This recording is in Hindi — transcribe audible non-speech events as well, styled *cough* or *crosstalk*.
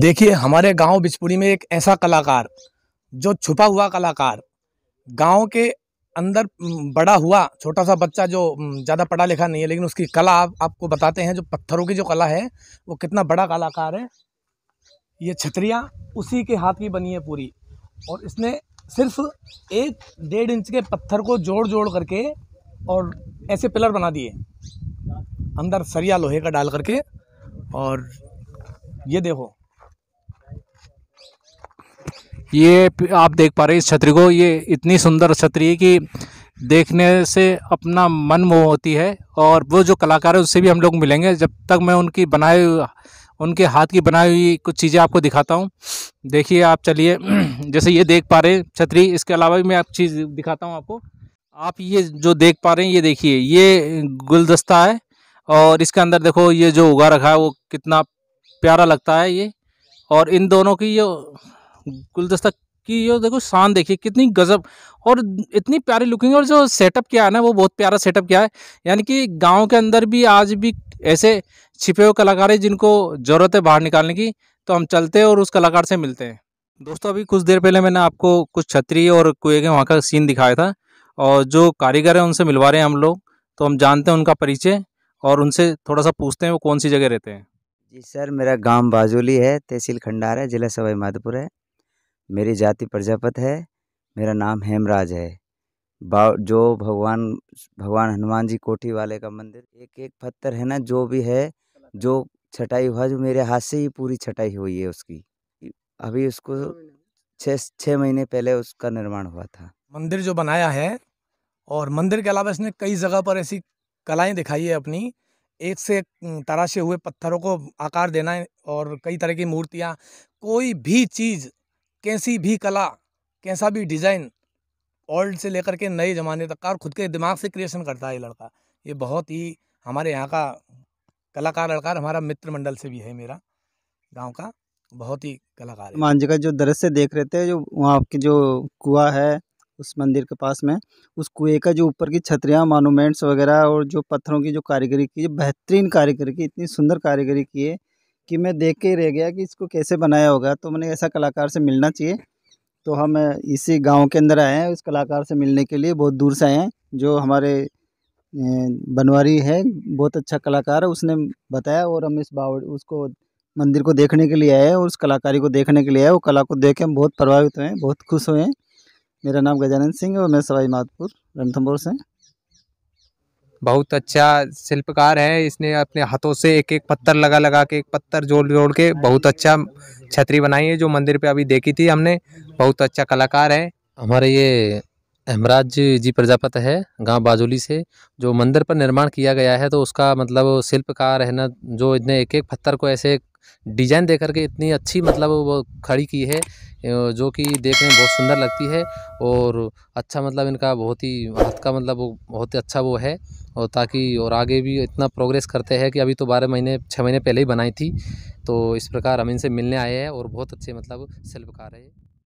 देखिए हमारे गांव बिजपुरी में एक ऐसा कलाकार जो छुपा हुआ कलाकार गांव के अंदर बड़ा हुआ छोटा सा बच्चा जो ज़्यादा पढ़ा लिखा नहीं है लेकिन उसकी कला आप, आपको बताते हैं जो पत्थरों की जो कला है वो कितना बड़ा कलाकार है ये छतरियाँ उसी के हाथ की बनी है पूरी और इसने सिर्फ एक डेढ़ इंच के पत्थर को जोड़ जोड़ करके और ऐसे पिलर बना दिए अंदर सरिया लोहे का डाल करके और ये देखो ये आप देख पा रहे हैं इस छतरी को ये इतनी सुंदर छतरी है कि देखने से अपना मन मोह होती है और वो जो कलाकार है उससे भी हम लोग मिलेंगे जब तक मैं उनकी बनाए उनके हाथ की बनाई हुई कुछ चीज़ें आपको दिखाता हूँ देखिए आप चलिए *clears throat* जैसे ये देख पा रहे हैं छतरी इसके अलावा भी मैं आप चीज़ दिखाता हूँ आपको आप ये जो देख पा रहे हैं ये देखिए ये गुलदस्ता है और इसके अंदर देखो ये जो उगा रखा है वो कितना प्यारा लगता है ये और इन दोनों की जो गुलदस्ता की ये देखो शान देखिए कितनी गजब और इतनी प्यारी लुकिंग और जो सेटअप किया है ना वो बहुत प्यारा सेटअप किया है यानी कि गांव के अंदर भी आज भी ऐसे छिपे हुए कलाकार हैं जिनको ज़रूरत है बाहर निकालने की तो हम चलते हैं और उस कलाकार से मिलते हैं दोस्तों अभी कुछ देर पहले मैंने आपको कुछ छतरी और कुएँ के वहाँ का सीन दिखाया था और जो कारीगर हैं उनसे मिलवा रहे हैं हम लोग तो हम जानते हैं उनका परिचय और उनसे थोड़ा सा पूछते हैं वो कौन सी जगह रहते हैं जी सर मेरा गांव बाजोली है तहसील खंडार है ज़िला सवाई माधोपुर है मेरी जाति प्रजापत है मेरा नाम हेमराज है जो भगवान भगवान हनुमान जी कोठी वाले का मंदिर एक एक पत्थर है ना जो भी है जो छटाई हुआ जो मेरे हाथ से ही पूरी छटाई हुई है उसकी अभी उसको छः छः महीने पहले उसका निर्माण हुआ था मंदिर जो बनाया है और मंदिर के अलावा इसने कई जगह पर ऐसी कलाएं दिखाई है अपनी एक से तराशे हुए पत्थरों को आकार देना और कई तरह की मूर्तियाँ कोई भी चीज़ कैसी भी कला कैसा भी डिज़ाइन ओल्ड से लेकर के नए ज़माने तक का और खुद के दिमाग से क्रिएशन करता है ये लड़का ये बहुत ही हमारे यहाँ का कलाकार लड़का हमारा मित्र मंडल से भी है मेरा गांव का बहुत ही कलाकार मान जी का जो दृश्य देख रहे थे जो वहाँ आपके जो कुआ है उस मंदिर के पास में उस कुएँ का जो ऊपर की छतरियाँ मोनूमेंट्स वगैरह और जो पत्थरों की जो कारीगरी की बेहतरीन कारीगरी की इतनी सुंदर कारीगरी की है कि मैं देख के ही रह गया कि इसको कैसे बनाया होगा तो मैंने ऐसा कलाकार से मिलना चाहिए तो हम इसी गांव के अंदर आए हैं उस कलाकार से मिलने के लिए बहुत दूर से आए हैं जो हमारे बनवारी है बहुत अच्छा कलाकार है उसने बताया और हम इस बावड़ उसको मंदिर को देखने के लिए आए हैं और उस कलाकारी को देखने के लिए आए वो कला को देख के हम बहुत प्रभावित हुए हैं बहुत खुश हुए हैं मेरा नाम गजानंद सिंह है और मैं सवाई माधपुर रणथम्बोर से बहुत अच्छा शिल्पकार है इसने अपने हाथों से एक एक पत्थर लगा लगा के एक पत्थर जोड़ जोड़ के बहुत अच्छा छतरी बनाई है जो मंदिर पे अभी देखी थी हमने बहुत अच्छा कलाकार है हमारे ये हमराज जी प्रजापत है गांव बाजुली से जो मंदिर पर निर्माण किया गया है तो उसका मतलब शिल्पकार है ना जो इतने एक एक पत्थर को ऐसे डिजाइन दे करके इतनी अच्छी मतलब वो खड़ी की है जो कि देखने में बहुत सुंदर लगती है और अच्छा मतलब इनका बहुत ही हाथ का मतलब वो बहुत ही अच्छा वो है और ताकि और आगे भी इतना प्रोग्रेस करते हैं कि अभी तो बारह महीने छः महीने पहले ही बनाई थी तो इस प्रकार हम इनसे मिलने आए हैं और बहुत अच्छे मतलब शिल्पकार है